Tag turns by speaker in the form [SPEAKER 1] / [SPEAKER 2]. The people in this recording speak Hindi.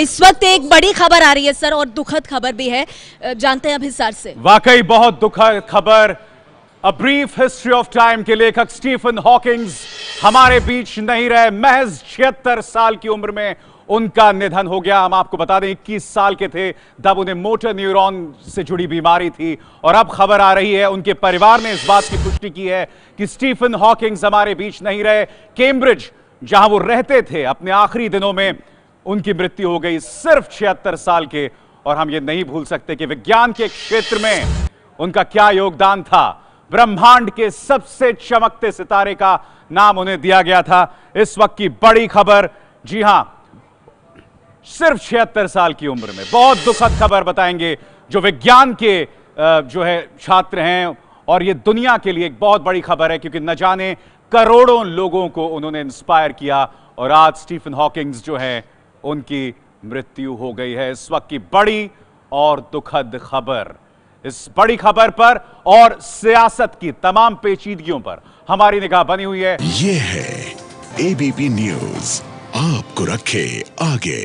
[SPEAKER 1] इस वक्त एक बड़ी खबर आ रही है सर और दुखद खबर भी है जानते हैं अब हिसार से वाकई बहुत दुखद खबर a brief history of time के लेखक स्टीफन हॉकिंग्स हमारे बीच नहीं रहे महज छिहत्तर साल की उम्र में उनका निधन हो गया हम आपको बता दें इक्कीस साल के थे तब उन्हें मोटर न्यूरॉन से जुड़ी बीमारी थी और अब खबर आ रही है उनके परिवार ने इस बात की पुष्टि की है कि स्टीफन हॉकिंग्स हमारे बीच नहीं रहे कैम्ब्रिज जहां वो रहते थे अपने आखिरी दिनों में उनकी मृत्यु हो गई सिर्फ छिहत्तर साल के और हम ये नहीं भूल सकते कि विज्ञान के क्षेत्र में उनका क्या योगदान था ब्रह्मांड के सबसे चमकते सितारे का नाम उन्हें दिया गया था इस वक्त की बड़ी खबर जी हां सिर्फ छिहत्तर साल की उम्र में बहुत दुखद खबर बताएंगे जो विज्ञान के जो है छात्र हैं और ये दुनिया के लिए एक बहुत बड़ी खबर है क्योंकि न जाने करोड़ों लोगों को उन्होंने इंस्पायर किया और आज स्टीफन हॉकिंग्स जो है उनकी मृत्यु हो गई है इस वक्त की बड़ी और दुखद खबर इस बड़ी खबर पर और सियासत की तमाम पेचीदगियों पर हमारी निगाह बनी हुई है ये है एबीपी न्यूज आपको रखे आगे